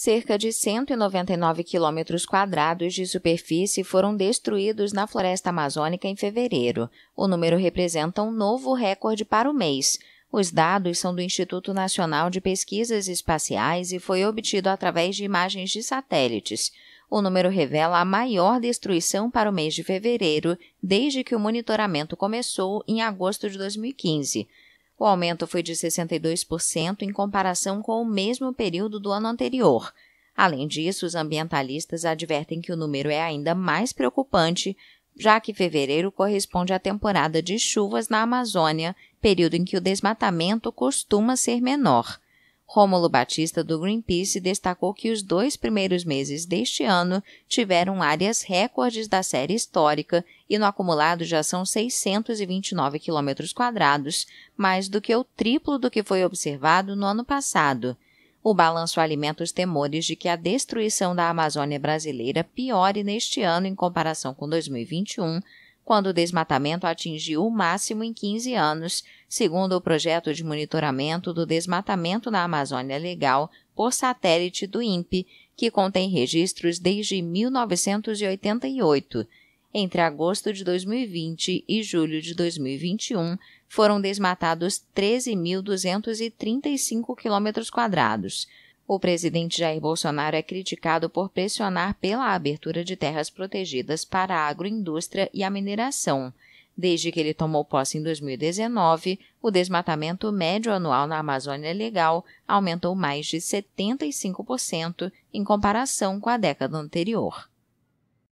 Cerca de 199 quilômetros quadrados de superfície foram destruídos na floresta amazônica em fevereiro. O número representa um novo recorde para o mês. Os dados são do Instituto Nacional de Pesquisas Espaciais e foi obtido através de imagens de satélites. O número revela a maior destruição para o mês de fevereiro desde que o monitoramento começou em agosto de 2015. O aumento foi de 62% em comparação com o mesmo período do ano anterior. Além disso, os ambientalistas advertem que o número é ainda mais preocupante, já que fevereiro corresponde à temporada de chuvas na Amazônia, período em que o desmatamento costuma ser menor. Rômulo Batista, do Greenpeace, destacou que os dois primeiros meses deste ano tiveram áreas recordes da série histórica e no acumulado já são 629 quilômetros quadrados, mais do que o triplo do que foi observado no ano passado. O balanço alimenta os temores de que a destruição da Amazônia brasileira piore neste ano em comparação com 2021, quando o desmatamento atingiu o máximo em 15 anos, segundo o projeto de monitoramento do desmatamento na Amazônia Legal por satélite do INPE, que contém registros desde 1988. Entre agosto de 2020 e julho de 2021, foram desmatados 13.235 km quadrados o presidente Jair Bolsonaro é criticado por pressionar pela abertura de terras protegidas para a agroindústria e a mineração. Desde que ele tomou posse em 2019, o desmatamento médio anual na Amazônia Legal aumentou mais de 75% em comparação com a década anterior.